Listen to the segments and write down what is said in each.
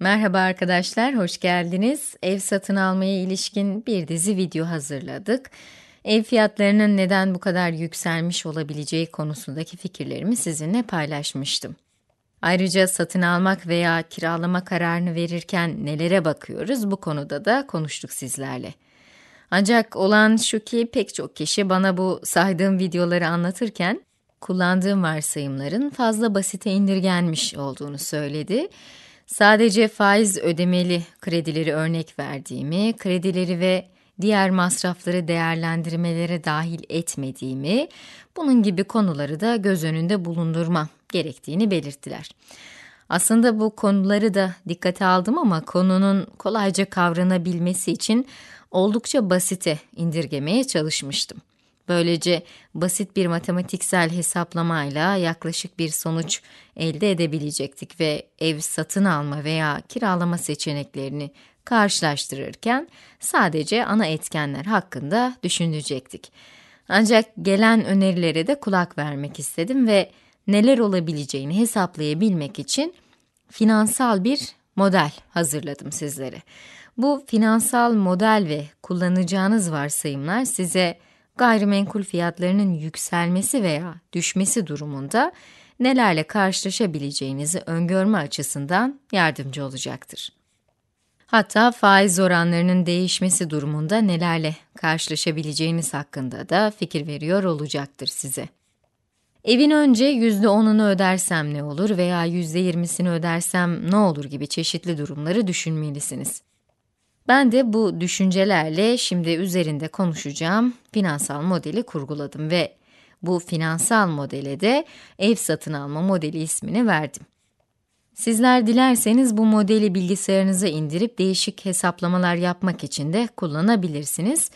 Merhaba arkadaşlar, hoş geldiniz. Ev satın almaya ilişkin bir dizi video hazırladık. Ev fiyatlarının neden bu kadar yükselmiş olabileceği konusundaki fikirlerimi sizinle paylaşmıştım. Ayrıca satın almak veya kiralama kararını verirken nelere bakıyoruz bu konuda da konuştuk sizlerle. Ancak olan şu ki pek çok kişi bana bu saydığım videoları anlatırken kullandığım varsayımların fazla basite indirgenmiş olduğunu söyledi Sadece faiz ödemeli kredileri örnek verdiğimi, kredileri ve diğer masrafları değerlendirmelere dahil etmediğimi, bunun gibi konuları da göz önünde bulundurma gerektiğini belirttiler. Aslında bu konuları da dikkate aldım ama konunun kolayca kavranabilmesi için oldukça basite indirgemeye çalışmıştım. Böylece basit bir matematiksel hesaplamayla yaklaşık bir sonuç elde edebilecektik ve ev satın alma veya kiralama seçeneklerini karşılaştırırken sadece ana etkenler hakkında düşünecektik. Ancak gelen önerilere de kulak vermek istedim ve neler olabileceğini hesaplayabilmek için finansal bir model hazırladım sizlere. Bu finansal model ve kullanacağınız varsayımlar size gayrimenkul fiyatlarının yükselmesi veya düşmesi durumunda nelerle karşılaşabileceğinizi öngörme açısından yardımcı olacaktır. Hatta faiz oranlarının değişmesi durumunda nelerle karşılaşabileceğiniz hakkında da fikir veriyor olacaktır size. Evin önce %10'unu ödersem ne olur veya %20'sini ödersem ne olur gibi çeşitli durumları düşünmelisiniz. Ben de bu düşüncelerle şimdi üzerinde konuşacağım finansal modeli kurguladım ve bu finansal modele de ev satın alma modeli ismini verdim. Sizler dilerseniz bu modeli bilgisayarınıza indirip değişik hesaplamalar yapmak için de kullanabilirsiniz.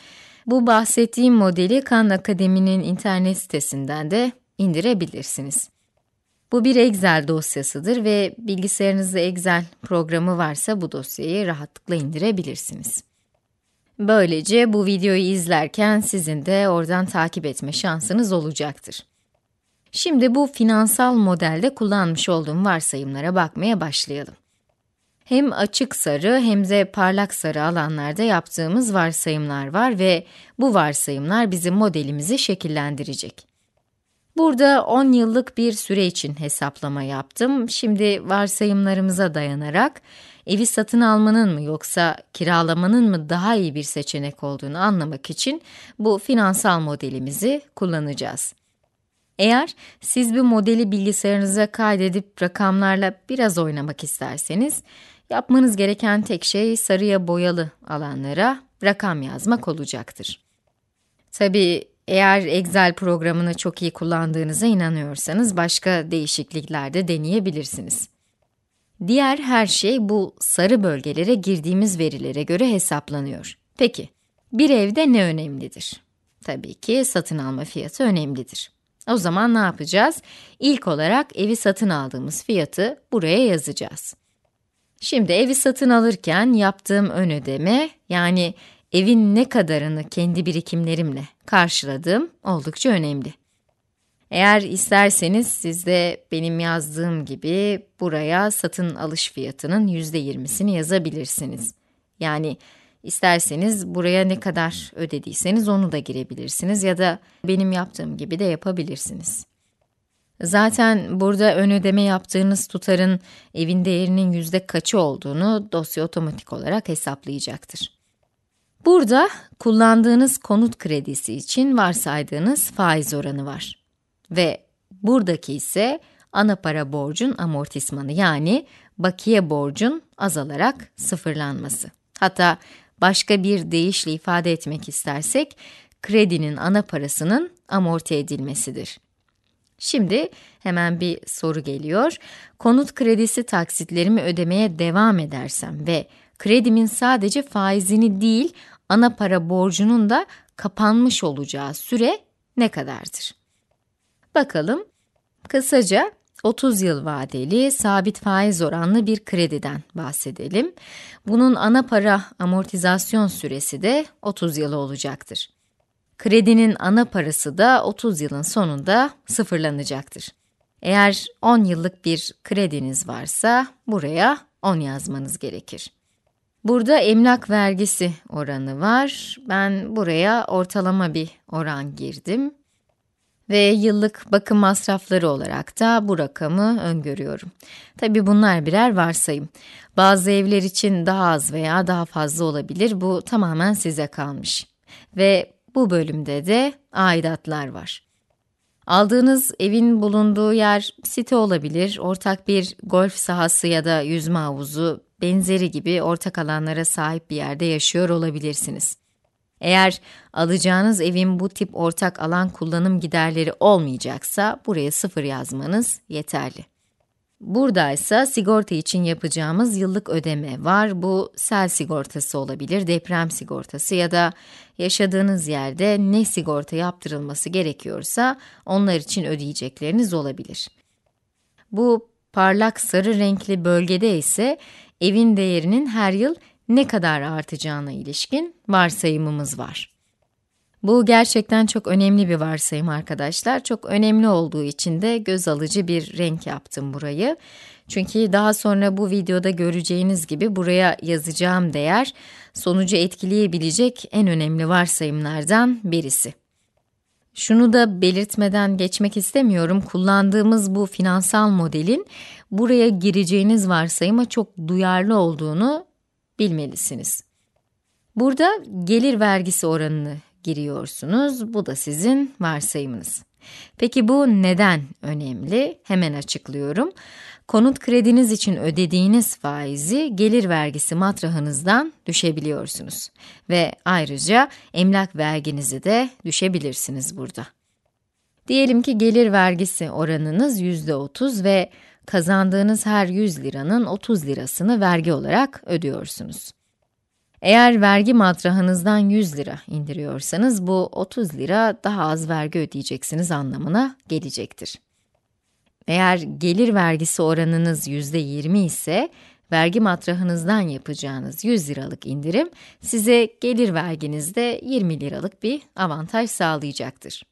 Bu bahsettiğim modeli Khan Akademi'nin internet sitesinden de indirebilirsiniz. Bu bir Excel dosyasıdır ve bilgisayarınızda Excel programı varsa bu dosyayı rahatlıkla indirebilirsiniz. Böylece bu videoyu izlerken sizin de oradan takip etme şansınız olacaktır. Şimdi bu finansal modelde kullanmış olduğum varsayımlara bakmaya başlayalım. Hem açık sarı hem de parlak sarı alanlarda yaptığımız varsayımlar var ve bu varsayımlar bizim modelimizi şekillendirecek. Burada 10 yıllık bir süre için hesaplama yaptım. Şimdi varsayımlarımıza dayanarak evi satın almanın mı yoksa kiralamanın mı daha iyi bir seçenek olduğunu anlamak için bu finansal modelimizi kullanacağız. Eğer siz bir modeli bilgisayarınıza kaydedip rakamlarla biraz oynamak isterseniz, yapmanız gereken tek şey sarıya boyalı alanlara rakam yazmak olacaktır. Tabii eğer Excel programını çok iyi kullandığınıza inanıyorsanız başka değişiklikler de deneyebilirsiniz. Diğer her şey bu sarı bölgelere girdiğimiz verilere göre hesaplanıyor. Peki, bir evde ne önemlidir? Tabii ki satın alma fiyatı önemlidir. O zaman ne yapacağız? İlk olarak evi satın aldığımız fiyatı buraya yazacağız. Şimdi evi satın alırken yaptığım ön ödeme, yani evin ne kadarını kendi birikimlerimle karşıladığım oldukça önemli. Eğer isterseniz siz de benim yazdığım gibi buraya satın alış fiyatının %20'sini yazabilirsiniz. Yani isterseniz buraya ne kadar ödediyseniz onu da girebilirsiniz ya da benim yaptığım gibi de yapabilirsiniz. Zaten burada ön ödeme yaptığınız tutarın evin değerinin yüzde kaçı olduğunu dosya otomatik olarak hesaplayacaktır. Burada kullandığınız konut kredisi için varsaydığınız faiz oranı var. Ve buradaki ise ana para borcun amortismanı yani bakiye borcun azalarak sıfırlanması. Hatta başka bir deyişle ifade etmek istersek kredinin ana parasının amorti edilmesidir. Şimdi hemen bir soru geliyor. Konut kredisi taksitlerimi ödemeye devam edersem ve kredimin sadece faizini değil ana para borcunun da kapanmış olacağı süre ne kadardır? Bakalım kısaca 30 yıl vadeli sabit faiz oranlı bir krediden bahsedelim. Bunun ana para amortizasyon süresi de 30 yıl olacaktır. Kredinin ana parası da 30 yılın sonunda sıfırlanacaktır. Eğer 10 yıllık bir krediniz varsa buraya 10 yazmanız gerekir. Burada emlak vergisi oranı var. Ben buraya ortalama bir oran girdim. Ve yıllık bakım masrafları olarak da bu rakamı öngörüyorum. Tabi bunlar birer varsayım. Bazı evler için daha az veya daha fazla olabilir. Bu tamamen size kalmış. Ve bu bölümde de aidatlar var. Aldığınız evin bulunduğu yer site olabilir, ortak bir golf sahası ya da yüzme havuzu, benzeri gibi ortak alanlara sahip bir yerde yaşıyor olabilirsiniz. Eğer alacağınız evin bu tip ortak alan kullanım giderleri olmayacaksa buraya sıfır yazmanız yeterli. Buradaysa sigorta için yapacağımız yıllık ödeme var. Bu sel sigortası olabilir, deprem sigortası ya da yaşadığınız yerde ne sigorta yaptırılması gerekiyorsa onlar için ödeyecekleriniz olabilir. Bu parlak sarı renkli bölgede ise evin değerinin her yıl ne kadar artacağına ilişkin varsayımımız var. Bu gerçekten çok önemli bir varsayım arkadaşlar. Çok önemli olduğu için de göz alıcı bir renk yaptım burayı. Çünkü daha sonra bu videoda göreceğiniz gibi buraya yazacağım değer sonucu etkileyebilecek en önemli varsayımlardan birisi. Şunu da belirtmeden geçmek istemiyorum. Kullandığımız bu finansal modelin buraya gireceğiniz varsayıma çok duyarlı olduğunu bilmelisiniz. Burada gelir vergisi oranını giriyorsunuz. Bu da sizin varsayımınız. Peki bu neden önemli? Hemen açıklıyorum konut krediniz için ödediğiniz faizi gelir vergisi matrahınızdan düşebiliyorsunuz. Ve ayrıca emlak verginizi de düşebilirsiniz burada. Diyelim ki gelir vergisi oranınız %30 ve kazandığınız her 100 liranın 30 lirasını vergi olarak ödüyorsunuz. Eğer vergi matrahınızdan 100 lira indiriyorsanız bu 30 lira daha az vergi ödeyeceksiniz anlamına gelecektir. Eğer gelir vergisi oranınız yüzde %20 ise vergi matrahınızdan yapacağınız 100 liralık indirim size gelir verginizde 20 liralık bir avantaj sağlayacaktır.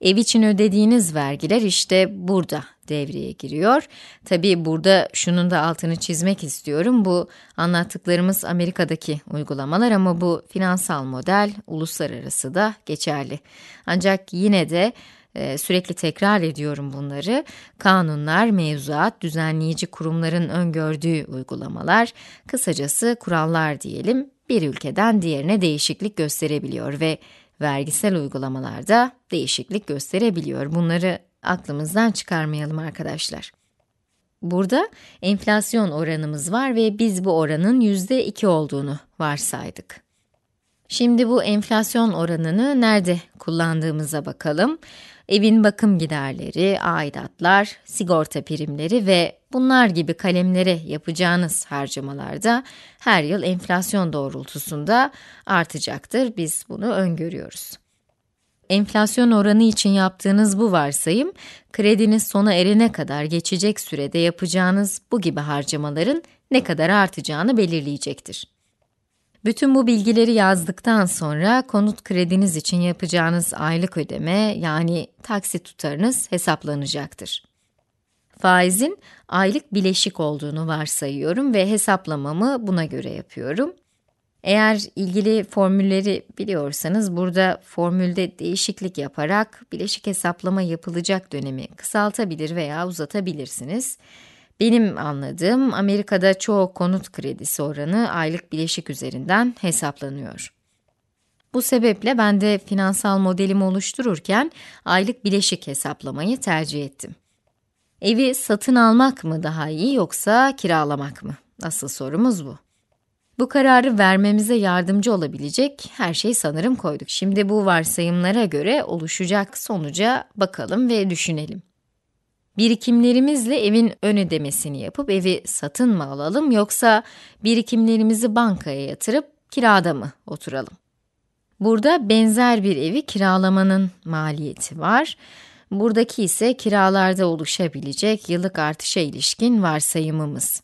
Ev için ödediğiniz vergiler işte burada devreye giriyor. Tabii burada şunun da altını çizmek istiyorum. Bu anlattıklarımız Amerika'daki uygulamalar ama bu finansal model uluslararası da geçerli. Ancak yine de e, sürekli tekrar ediyorum bunları. Kanunlar, mevzuat, düzenleyici kurumların öngördüğü uygulamalar, kısacası kurallar diyelim, bir ülkeden diğerine değişiklik gösterebiliyor ve vergisel uygulamalarda değişiklik gösterebiliyor. Bunları aklımızdan çıkarmayalım arkadaşlar. Burada enflasyon oranımız var ve biz bu oranın %2 olduğunu varsaydık. Şimdi bu enflasyon oranını nerede kullandığımıza bakalım evin bakım giderleri, aidatlar, sigorta primleri ve bunlar gibi kalemlere yapacağınız harcamalarda her yıl enflasyon doğrultusunda artacaktır. Biz bunu öngörüyoruz. Enflasyon oranı için yaptığınız bu varsayım, krediniz sona erene kadar geçecek sürede yapacağınız bu gibi harcamaların ne kadar artacağını belirleyecektir. Bütün bu bilgileri yazdıktan sonra konut krediniz için yapacağınız aylık ödeme yani taksi tutarınız hesaplanacaktır. Faizin aylık bileşik olduğunu varsayıyorum ve hesaplamamı buna göre yapıyorum. Eğer ilgili formülleri biliyorsanız burada formülde değişiklik yaparak bileşik hesaplama yapılacak dönemi kısaltabilir veya uzatabilirsiniz. Benim anladığım Amerika'da çoğu konut kredisi oranı aylık bileşik üzerinden hesaplanıyor. Bu sebeple ben de finansal modelimi oluştururken aylık bileşik hesaplamayı tercih ettim. Evi satın almak mı daha iyi yoksa kiralamak mı? Asıl sorumuz bu. Bu kararı vermemize yardımcı olabilecek her şeyi sanırım koyduk. Şimdi bu varsayımlara göre oluşacak sonuca bakalım ve düşünelim. Birikimlerimizle evin ön ödemesini yapıp evi satın mı alalım yoksa birikimlerimizi bankaya yatırıp kirada mı oturalım? Burada benzer bir evi kiralamanın maliyeti var. Buradaki ise kiralarda oluşabilecek yıllık artışa ilişkin varsayımımız.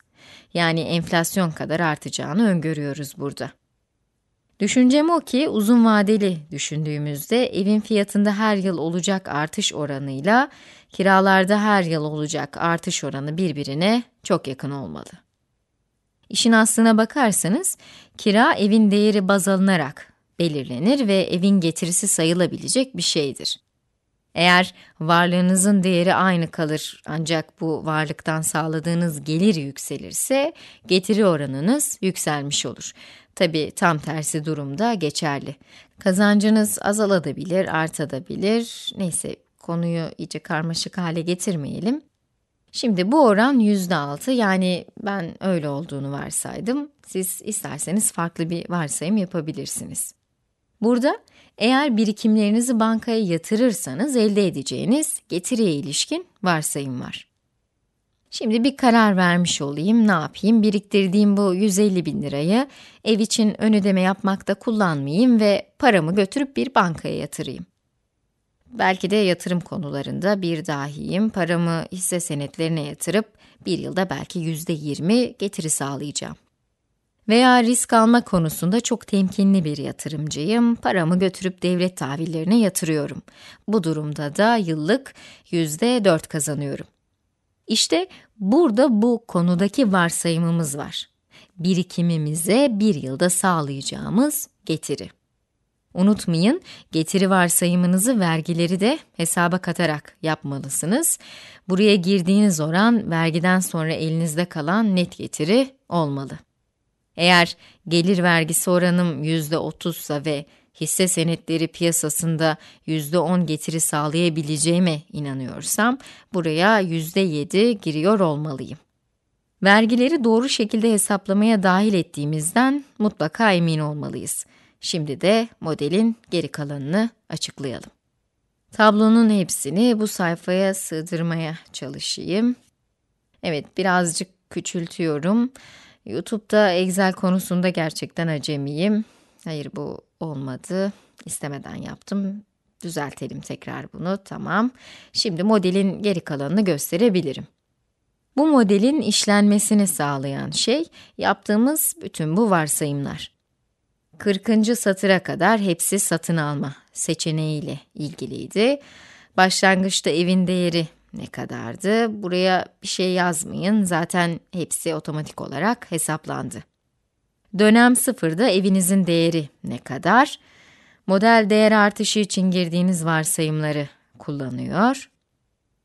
Yani enflasyon kadar artacağını öngörüyoruz burada. Düşüncem o ki uzun vadeli düşündüğümüzde evin fiyatında her yıl olacak artış oranıyla kiralarda her yıl olacak artış oranı birbirine çok yakın olmalı. İşin aslına bakarsanız kira evin değeri baz alınarak belirlenir ve evin getirisi sayılabilecek bir şeydir. Eğer varlığınızın değeri aynı kalır ancak bu varlıktan sağladığınız gelir yükselirse getiri oranınız yükselmiş olur. Tabi tam tersi durumda geçerli. Kazancınız azalabilir, artabilir. Neyse konuyu iyice karmaşık hale getirmeyelim. Şimdi bu oran %6 yani ben öyle olduğunu varsaydım. Siz isterseniz farklı bir varsayım yapabilirsiniz. Burada eğer birikimlerinizi bankaya yatırırsanız elde edeceğiniz getiriye ilişkin varsayım var. Şimdi bir karar vermiş olayım, ne yapayım? Biriktirdiğim bu 150 bin lirayı ev için ön ödeme yapmakta kullanmayayım ve paramı götürüp bir bankaya yatırayım. Belki de yatırım konularında bir dahiyim, paramı hisse senetlerine yatırıp bir yılda belki %20 getiri sağlayacağım veya risk alma konusunda çok temkinli bir yatırımcıyım. Paramı götürüp devlet tahvillerine yatırıyorum. Bu durumda da yıllık %4 kazanıyorum. İşte burada bu konudaki varsayımımız var. Birikimimize bir yılda sağlayacağımız getiri. Unutmayın, getiri varsayımınızı vergileri de hesaba katarak yapmalısınız. Buraya girdiğiniz oran vergiden sonra elinizde kalan net getiri olmalı. Eğer gelir vergisi oranım %30'sa ve hisse senetleri piyasasında %10 getiri sağlayabileceğime inanıyorsam buraya %7 giriyor olmalıyım. Vergileri doğru şekilde hesaplamaya dahil ettiğimizden mutlaka emin olmalıyız. Şimdi de modelin geri kalanını açıklayalım. Tablonun hepsini bu sayfaya sığdırmaya çalışayım. Evet, birazcık küçültüyorum. YouTube'da Excel konusunda gerçekten acemiyim. Hayır bu olmadı. İstemeden yaptım. Düzeltelim tekrar bunu. Tamam. Şimdi modelin geri kalanını gösterebilirim. Bu modelin işlenmesini sağlayan şey yaptığımız bütün bu varsayımlar. 40. satıra kadar hepsi satın alma seçeneğiyle ilgiliydi. Başlangıçta evin değeri ne kadardı? Buraya bir şey yazmayın. Zaten hepsi otomatik olarak hesaplandı. Dönem sıfırda evinizin değeri ne kadar? Model değer artışı için girdiğiniz varsayımları kullanıyor.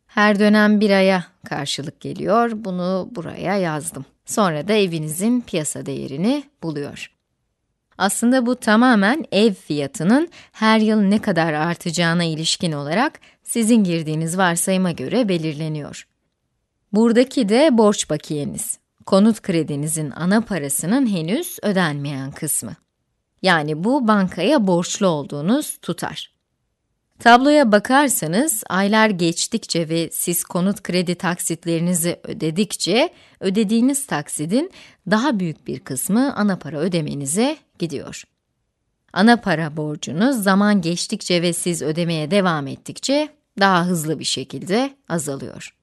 Her dönem bir aya karşılık geliyor. Bunu buraya yazdım. Sonra da evinizin piyasa değerini buluyor. Aslında bu tamamen ev fiyatının her yıl ne kadar artacağına ilişkin olarak sizin girdiğiniz varsayıma göre belirleniyor. Buradaki de borç bakiyeniz. Konut kredinizin ana parasının henüz ödenmeyen kısmı. Yani bu bankaya borçlu olduğunuz tutar. Tabloya bakarsanız aylar geçtikçe ve siz konut kredi taksitlerinizi ödedikçe ödediğiniz taksidin daha büyük bir kısmı ana para ödemenize gidiyor. Ana para borcunuz zaman geçtikçe ve siz ödemeye devam ettikçe daha hızlı bir şekilde azalıyor.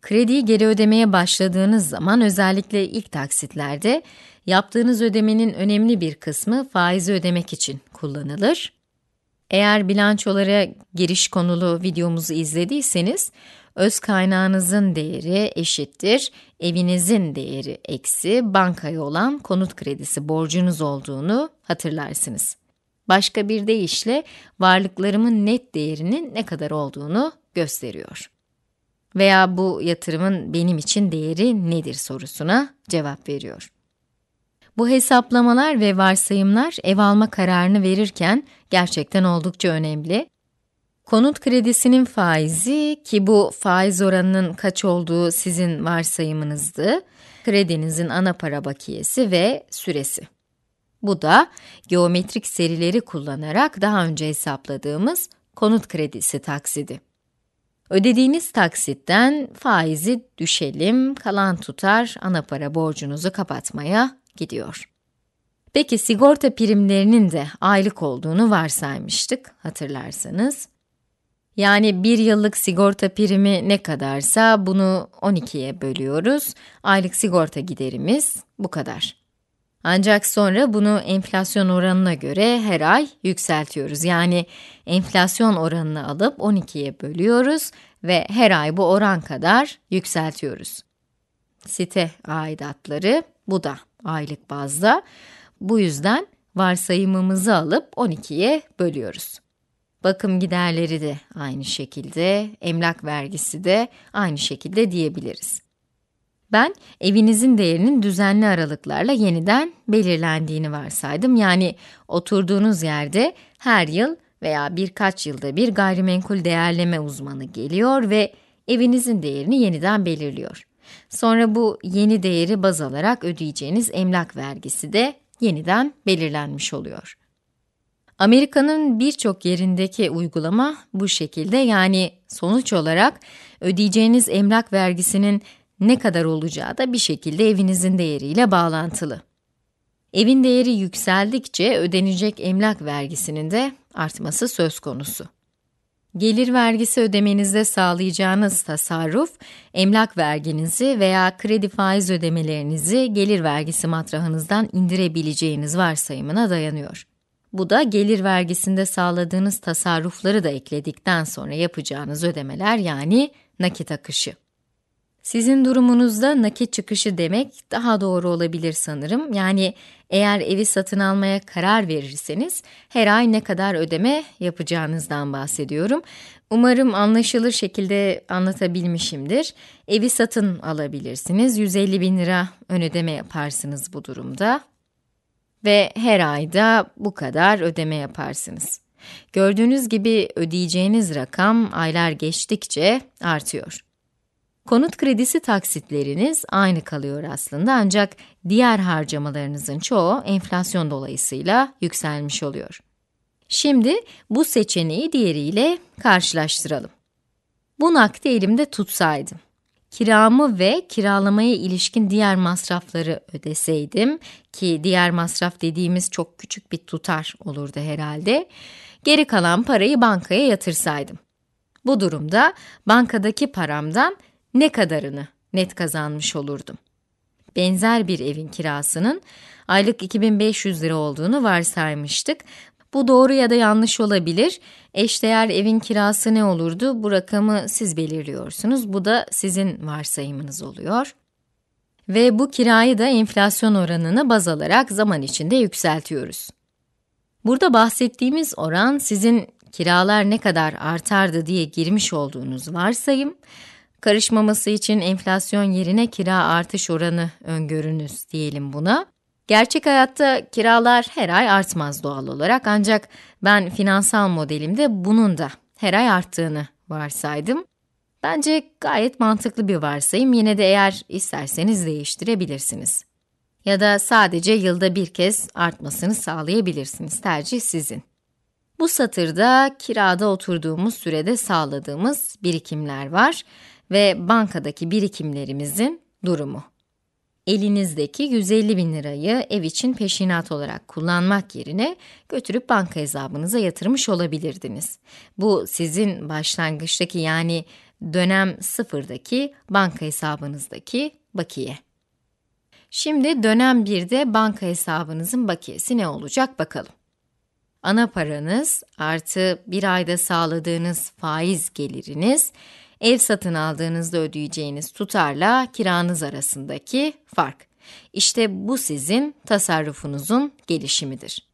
Krediyi geri ödemeye başladığınız zaman özellikle ilk taksitlerde yaptığınız ödemenin önemli bir kısmı faizi ödemek için kullanılır. Eğer bilançolara giriş konulu videomuzu izlediyseniz öz kaynağınızın değeri eşittir evinizin değeri eksi bankaya olan konut kredisi borcunuz olduğunu hatırlarsınız. Başka bir deyişle varlıklarımın net değerinin ne kadar olduğunu gösteriyor. Veya bu yatırımın benim için değeri nedir sorusuna cevap veriyor. Bu hesaplamalar ve varsayımlar ev alma kararını verirken gerçekten oldukça önemli Konut kredisinin faizi ki bu faiz oranının kaç olduğu sizin varsayımınızdı, kredinizin ana para bakiyesi ve süresi. Bu da geometrik serileri kullanarak daha önce hesapladığımız konut kredisi taksidi. Ödediğiniz taksitten faizi düşelim, kalan tutar ana para borcunuzu kapatmaya gidiyor. Peki sigorta primlerinin de aylık olduğunu varsaymıştık hatırlarsanız. Yani bir yıllık sigorta primi ne kadarsa bunu 12'ye bölüyoruz. Aylık sigorta giderimiz bu kadar. Ancak sonra bunu enflasyon oranına göre her ay yükseltiyoruz. Yani enflasyon oranını alıp 12'ye bölüyoruz ve her ay bu oran kadar yükseltiyoruz. Site aidatları bu da aylık bazda. Bu yüzden varsayımımızı alıp 12'ye bölüyoruz bakım giderleri de aynı şekilde, emlak vergisi de aynı şekilde diyebiliriz. Ben evinizin değerinin düzenli aralıklarla yeniden belirlendiğini varsaydım. Yani oturduğunuz yerde her yıl veya birkaç yılda bir gayrimenkul değerleme uzmanı geliyor ve evinizin değerini yeniden belirliyor. Sonra bu yeni değeri baz alarak ödeyeceğiniz emlak vergisi de yeniden belirlenmiş oluyor. Amerika'nın birçok yerindeki uygulama bu şekilde yani sonuç olarak ödeyeceğiniz emlak vergisinin ne kadar olacağı da bir şekilde evinizin değeriyle bağlantılı. Evin değeri yükseldikçe ödenecek emlak vergisinin de artması söz konusu. Gelir vergisi ödemenizde sağlayacağınız tasarruf, emlak verginizi veya kredi faiz ödemelerinizi gelir vergisi matrahınızdan indirebileceğiniz varsayımına dayanıyor. Bu da gelir vergisinde sağladığınız tasarrufları da ekledikten sonra yapacağınız ödemeler yani nakit akışı. Sizin durumunuzda nakit çıkışı demek daha doğru olabilir sanırım. Yani eğer evi satın almaya karar verirseniz her ay ne kadar ödeme yapacağınızdan bahsediyorum. Umarım anlaşılır şekilde anlatabilmişimdir. Evi satın alabilirsiniz. 150 bin lira ön ödeme yaparsınız bu durumda ve her ayda bu kadar ödeme yaparsınız. Gördüğünüz gibi ödeyeceğiniz rakam aylar geçtikçe artıyor. Konut kredisi taksitleriniz aynı kalıyor aslında ancak diğer harcamalarınızın çoğu enflasyon dolayısıyla yükselmiş oluyor. Şimdi bu seçeneği diğeriyle karşılaştıralım. Bu nakdi elimde tutsaydım kiramı ve kiralamaya ilişkin diğer masrafları ödeseydim ki diğer masraf dediğimiz çok küçük bir tutar olurdu herhalde. Geri kalan parayı bankaya yatırsaydım. Bu durumda bankadaki paramdan ne kadarını net kazanmış olurdum. Benzer bir evin kirasının aylık 2500 lira olduğunu varsaymıştık. Bu doğru ya da yanlış olabilir. Eşdeğer evin kirası ne olurdu? Bu rakamı siz belirliyorsunuz. Bu da sizin varsayımınız oluyor. Ve bu kirayı da enflasyon oranını baz alarak zaman içinde yükseltiyoruz. Burada bahsettiğimiz oran sizin kiralar ne kadar artardı diye girmiş olduğunuz varsayım, karışmaması için enflasyon yerine kira artış oranı öngörünüz diyelim buna. Gerçek hayatta kiralar her ay artmaz doğal olarak ancak ben finansal modelimde bunun da her ay arttığını varsaydım. Bence gayet mantıklı bir varsayım. Yine de eğer isterseniz değiştirebilirsiniz. Ya da sadece yılda bir kez artmasını sağlayabilirsiniz. Tercih sizin. Bu satırda kirada oturduğumuz sürede sağladığımız birikimler var ve bankadaki birikimlerimizin durumu elinizdeki 150 bin lirayı ev için peşinat olarak kullanmak yerine götürüp banka hesabınıza yatırmış olabilirdiniz. Bu sizin başlangıçtaki yani dönem sıfırdaki banka hesabınızdaki bakiye. Şimdi dönem 1'de banka hesabınızın bakiyesi ne olacak bakalım. Ana paranız artı bir ayda sağladığınız faiz geliriniz ev satın aldığınızda ödeyeceğiniz tutarla kiranız arasındaki fark. İşte bu sizin tasarrufunuzun gelişimidir.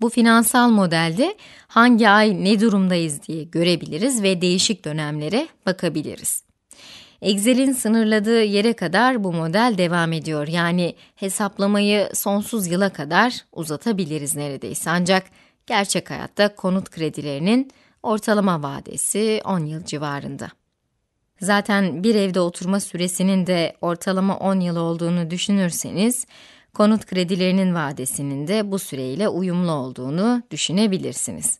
Bu finansal modelde hangi ay ne durumdayız diye görebiliriz ve değişik dönemlere bakabiliriz. Excel'in sınırladığı yere kadar bu model devam ediyor. Yani hesaplamayı sonsuz yıla kadar uzatabiliriz neredeyse. Ancak gerçek hayatta konut kredilerinin ortalama vadesi 10 yıl civarında. Zaten bir evde oturma süresinin de ortalama 10 yıl olduğunu düşünürseniz, konut kredilerinin vadesinin de bu süreyle uyumlu olduğunu düşünebilirsiniz.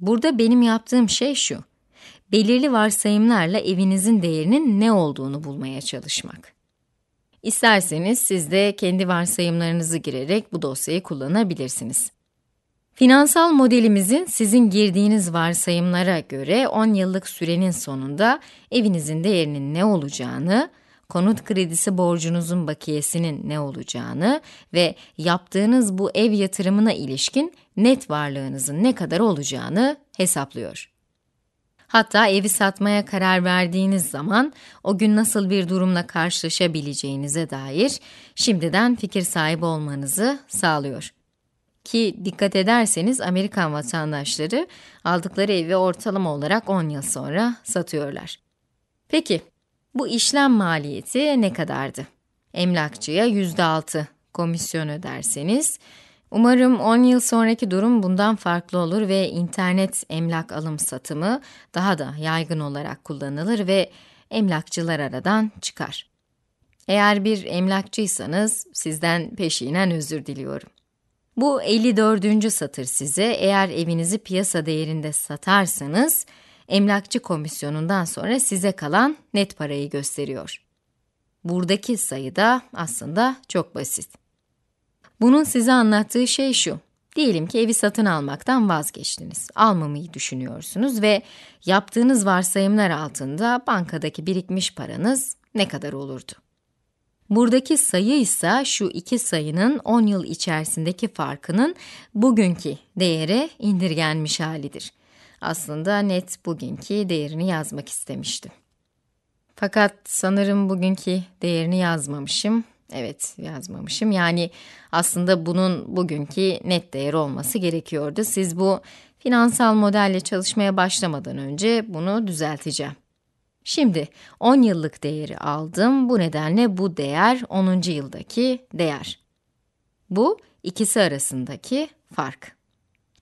Burada benim yaptığım şey şu, belirli varsayımlarla evinizin değerinin ne olduğunu bulmaya çalışmak. İsterseniz siz de kendi varsayımlarınızı girerek bu dosyayı kullanabilirsiniz. Finansal modelimizin sizin girdiğiniz varsayımlara göre 10 yıllık sürenin sonunda evinizin değerinin ne olacağını, konut kredisi borcunuzun bakiyesinin ne olacağını ve yaptığınız bu ev yatırımına ilişkin net varlığınızın ne kadar olacağını hesaplıyor. Hatta evi satmaya karar verdiğiniz zaman o gün nasıl bir durumla karşılaşabileceğinize dair şimdiden fikir sahibi olmanızı sağlıyor. Ki dikkat ederseniz Amerikan vatandaşları aldıkları evi ortalama olarak 10 yıl sonra satıyorlar. Peki bu işlem maliyeti ne kadardı? Emlakçıya %6 komisyon öderseniz Umarım 10 yıl sonraki durum bundan farklı olur ve internet emlak alım satımı daha da yaygın olarak kullanılır ve emlakçılar aradan çıkar. Eğer bir emlakçıysanız sizden peşinen özür diliyorum. Bu 54. satır size eğer evinizi piyasa değerinde satarsanız emlakçı komisyonundan sonra size kalan net parayı gösteriyor. Buradaki sayı da aslında çok basit. Bunun size anlattığı şey şu. Diyelim ki evi satın almaktan vazgeçtiniz. Almamayı düşünüyorsunuz ve yaptığınız varsayımlar altında bankadaki birikmiş paranız ne kadar olurdu? Buradaki sayı ise şu iki sayının 10 yıl içerisindeki farkının bugünkü değere indirgenmiş halidir. Aslında net bugünkü değerini yazmak istemiştim. Fakat sanırım bugünkü değerini yazmamışım. Evet yazmamışım. Yani aslında bunun bugünkü net değer olması gerekiyordu. Siz bu finansal modelle çalışmaya başlamadan önce bunu düzelteceğim. Şimdi 10 yıllık değeri aldım. Bu nedenle bu değer 10. yıldaki değer. Bu ikisi arasındaki fark.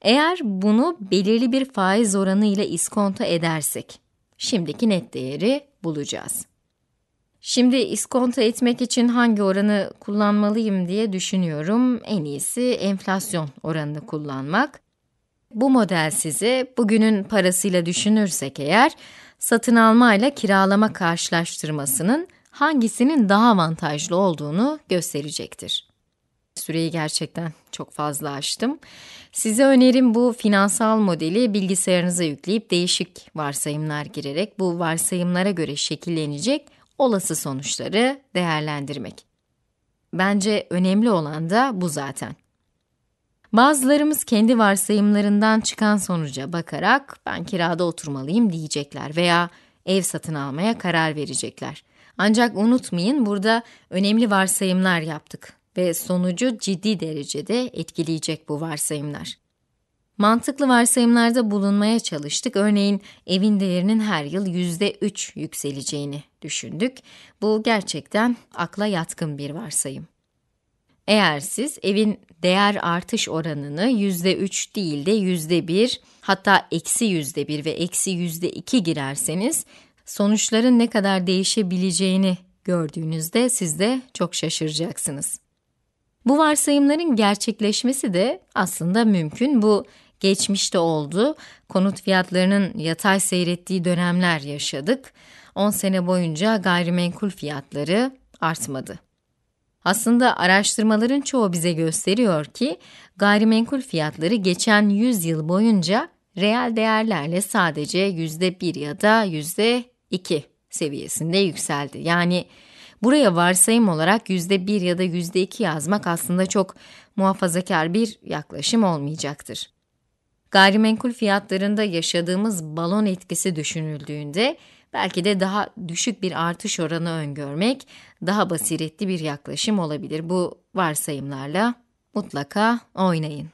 Eğer bunu belirli bir faiz oranı ile iskonto edersek, şimdiki net değeri bulacağız. Şimdi iskonto etmek için hangi oranı kullanmalıyım diye düşünüyorum. En iyisi enflasyon oranını kullanmak. Bu model size bugünün parasıyla düşünürsek eğer satın alma ile kiralama karşılaştırmasının hangisinin daha avantajlı olduğunu gösterecektir. Süreyi gerçekten çok fazla aştım. Size önerim bu finansal modeli bilgisayarınıza yükleyip değişik varsayımlar girerek bu varsayımlara göre şekillenecek olası sonuçları değerlendirmek. Bence önemli olan da bu zaten. Bazılarımız kendi varsayımlarından çıkan sonuca bakarak ben kirada oturmalıyım diyecekler veya ev satın almaya karar verecekler. Ancak unutmayın burada önemli varsayımlar yaptık ve sonucu ciddi derecede etkileyecek bu varsayımlar. Mantıklı varsayımlarda bulunmaya çalıştık. Örneğin evin değerinin her yıl %3 yükseleceğini düşündük. Bu gerçekten akla yatkın bir varsayım. Eğer siz evin değer artış oranını %3 değil de %1 hatta eksi %1 ve eksi %2 girerseniz sonuçların ne kadar değişebileceğini gördüğünüzde siz de çok şaşıracaksınız. Bu varsayımların gerçekleşmesi de aslında mümkün. Bu geçmişte oldu. Konut fiyatlarının yatay seyrettiği dönemler yaşadık. 10 sene boyunca gayrimenkul fiyatları artmadı. Aslında araştırmaların çoğu bize gösteriyor ki gayrimenkul fiyatları geçen 100 yıl boyunca reel değerlerle sadece %1 ya da %2 seviyesinde yükseldi. Yani buraya varsayım olarak %1 ya da %2 yazmak aslında çok muhafazakar bir yaklaşım olmayacaktır. Gayrimenkul fiyatlarında yaşadığımız balon etkisi düşünüldüğünde Belki de daha düşük bir artış oranı öngörmek daha basiretli bir yaklaşım olabilir. Bu varsayımlarla mutlaka oynayın.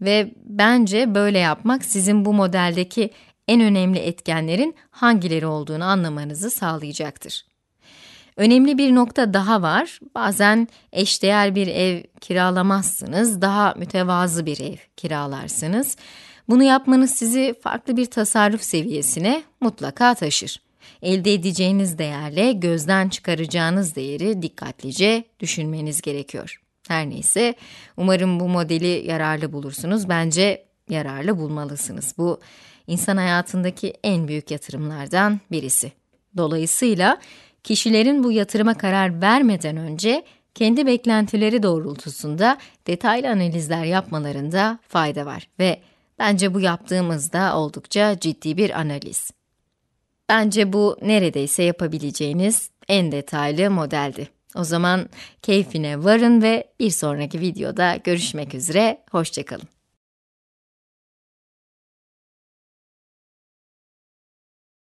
Ve bence böyle yapmak sizin bu modeldeki en önemli etkenlerin hangileri olduğunu anlamanızı sağlayacaktır. Önemli bir nokta daha var. Bazen eşdeğer bir ev kiralamazsınız, daha mütevazı bir ev kiralarsınız. Bunu yapmanız sizi farklı bir tasarruf seviyesine mutlaka taşır. Elde edeceğiniz değerle gözden çıkaracağınız değeri dikkatlice düşünmeniz gerekiyor. Her neyse, umarım bu modeli yararlı bulursunuz. Bence yararlı bulmalısınız. Bu insan hayatındaki en büyük yatırımlardan birisi. Dolayısıyla kişilerin bu yatırıma karar vermeden önce kendi beklentileri doğrultusunda detaylı analizler yapmalarında fayda var ve Bence bu yaptığımızda oldukça ciddi bir analiz. Bence bu neredeyse yapabileceğiniz en detaylı modeldi. O zaman keyfine varın ve bir sonraki videoda görüşmek üzere, hoşçakalın.